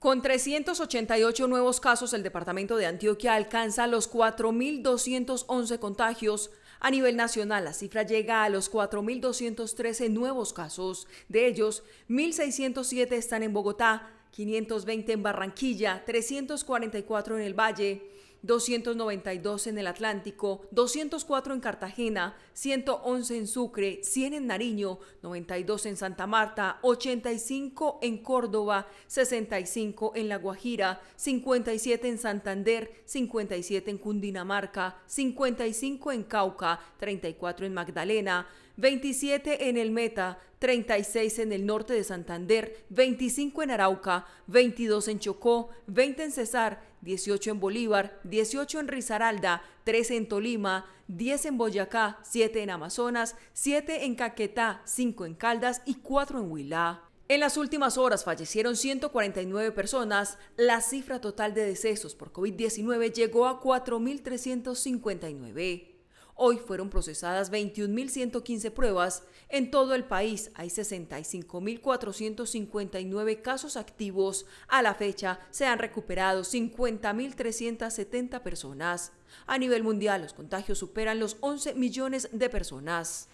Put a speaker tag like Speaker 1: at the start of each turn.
Speaker 1: Con 388 nuevos casos, el departamento de Antioquia alcanza los 4.211 contagios. A nivel nacional, la cifra llega a los 4.213 nuevos casos. De ellos, 1.607 están en Bogotá, 520 en Barranquilla, 344 en el Valle, 292 en el Atlántico, 204 en Cartagena, 111 en Sucre, 100 en Nariño, 92 en Santa Marta, 85 en Córdoba, 65 en La Guajira, 57 en Santander, 57 en Cundinamarca, 55 en Cauca, 34 en Magdalena, 27 en el Meta, 36 en el norte de Santander, 25 en Arauca, 22 en Chocó, 20 en Cesar, 18 en Bolívar, 18 en Risaralda, 13 en Tolima, 10 en Boyacá, 7 en Amazonas, 7 en Caquetá, 5 en Caldas y 4 en Huilá. En las últimas horas fallecieron 149 personas. La cifra total de decesos por COVID-19 llegó a 4.359. Hoy fueron procesadas 21.115 pruebas. En todo el país hay 65.459 casos activos. A la fecha se han recuperado 50.370 personas. A nivel mundial, los contagios superan los 11 millones de personas.